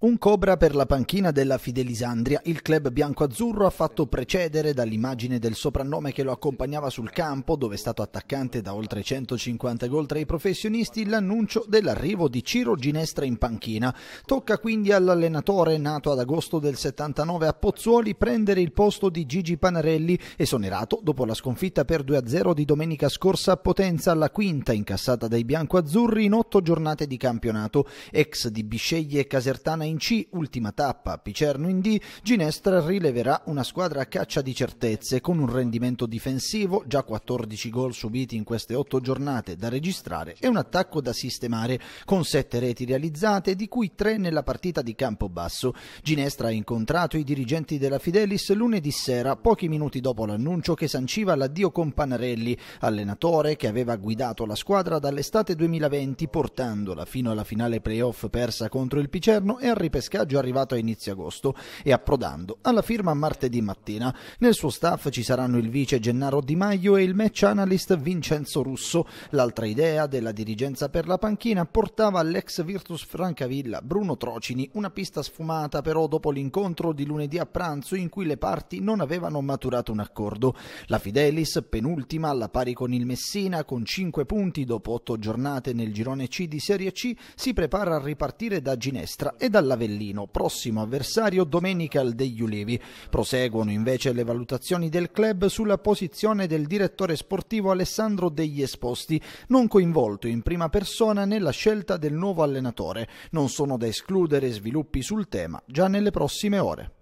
Un cobra per la panchina della Fidelisandria, il club bianco-azzurro ha fatto precedere dall'immagine del soprannome che lo accompagnava sul campo, dove è stato attaccante da oltre 150 gol tra i professionisti, l'annuncio dell'arrivo di Ciro Ginestra in panchina. Tocca quindi all'allenatore nato ad agosto del 79 a Pozzuoli prendere il posto di Gigi Panarelli, esonerato dopo la sconfitta per 2-0 di domenica scorsa a Potenza, alla quinta incassata dai bianco-azzurri in otto giornate di campionato. Ex di Bisceglie e Casertana in C, ultima tappa, Picerno in D, Ginestra rileverà una squadra a caccia di certezze con un rendimento difensivo, già 14 gol subiti in queste 8 giornate da registrare e un attacco da sistemare con 7 reti realizzate di cui 3 nella partita di campo basso. Ginestra ha incontrato i dirigenti della Fidelis lunedì sera, pochi minuti dopo l'annuncio che sanciva l'addio con Panarelli, allenatore che aveva guidato la squadra dall'estate 2020 portandola fino alla finale playoff persa contro il Picerno e a ripescaggio arrivato a inizio agosto e approdando alla firma martedì mattina. Nel suo staff ci saranno il vice Gennaro Di Maio e il match analyst Vincenzo Russo. L'altra idea della dirigenza per la panchina portava all'ex Virtus Francavilla Bruno Trocini, una pista sfumata però dopo l'incontro di lunedì a pranzo in cui le parti non avevano maturato un accordo. La Fidelis, penultima alla pari con il Messina, con 5 punti dopo 8 giornate nel girone C di Serie C, si prepara a ripartire da Ginestra e dall'altra all'Avellino, prossimo avversario domenica al degli Ulivi. Proseguono invece le valutazioni del club sulla posizione del direttore sportivo Alessandro Degli Esposti, non coinvolto in prima persona nella scelta del nuovo allenatore. Non sono da escludere sviluppi sul tema già nelle prossime ore.